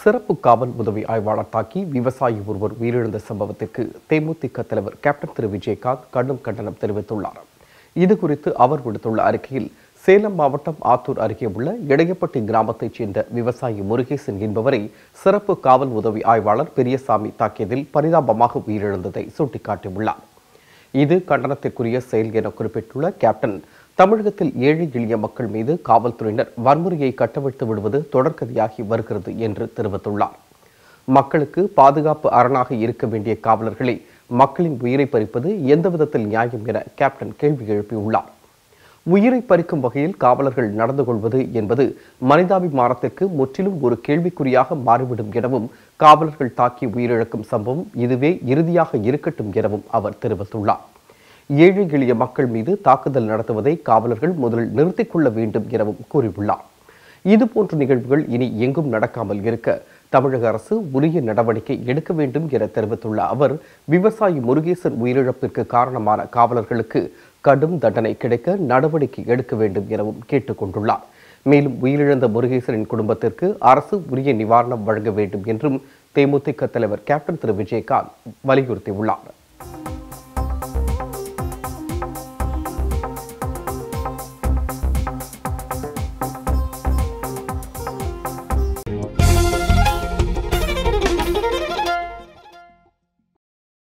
சிறப்பு காவல் உதவி ஆய்வாளர் தாக்கி விவசாயி ஒருவர் உயிரிழந்த சம்பவத்திற்கு தேமுதிக தலைவர் கேப்டன் திரு விஜயகாந்த் கடும் கண்டனம் தெரிவித்துள்ளார் இது குறித்து அவர் விடுத்துள்ள அறிக்கையில் சேலம் மாவட்டம் ஆத்தூர் அருகே உள்ள இடையப்பட்டி கிராமத்தைச் சேர்ந்த விவசாயி முருகேசன் என்பவரை சிறப்பு காவல் உதவி ஆய்வாளர் பெரியசாமி தாக்கியதில் பரிதாபமாக உயிரிழந்ததை சுட்டிக்காட்டியுள்ளார் இது கண்டனத்திற்குரிய செயல் என குறிப்பிட்டுள்ள கேப்டன் தமிழகத்தில் ஏழை எளிய மக்கள் மீது காவல்துறையினர் வன்முறையை கட்டவிழ்த்து விடுவது தொடர்கதியாகி வருகிறது என்று தெரிவித்துள்ளார் மக்களுக்கு பாதுகாப்பு அரணாக இருக்க வேண்டிய காவலர்களை மக்களின் உயிரை பறிப்பது எந்த விதத்தில் நியாயம் என கேப்டன் கேள்வி எழுப்பியுள்ளார் உயிரை பறிக்கும் வகையில் காவலர்கள் நடந்து கொள்வது என்பது மனிதாபிமானத்திற்கு முற்றிலும் ஒரு கேள்விக்குறியாக மாறிவிடும் எனவும் காவலர்கள் தாக்கி உயிரிழக்கும் சம்பவம் இதுவே இறுதியாக இருக்கட்டும் எனவும் அவர் தெரிவித்துள்ளார் ஏழை எளிய மக்கள் மீது தாக்குதல் நடத்துவதை காவலர்கள் முதலில் நிறுத்திக் கொள்ள வேண்டும் எனவும் கூறியுள்ளார் இதுபோன்ற நிகழ்வுகள் இனி எங்கும் நடக்காமல் இருக்க தமிழக அரசு உரிய நடவடிக்கை எடுக்க வேண்டும் என தெரிவித்துள்ள அவர் விவசாயி முருகேசன் உயிரிழப்பிற்கு காரணமான காவலர்களுக்கு கடும் தண்டனை கிடைக்க நடவடிக்கை எடுக்க வேண்டும் எனவும் கேட்டுக் கொண்டுள்ளார் மேலும் உயிரிழந்த முருகேசனின் குடும்பத்திற்கு அரசு உரிய நிவாரணம் வழங்க வேண்டும் என்றும் தேமுதிக தலைவர் கேப்டன் திரு விஜயகாந்த் வலியுறுத்தியுள்ளார்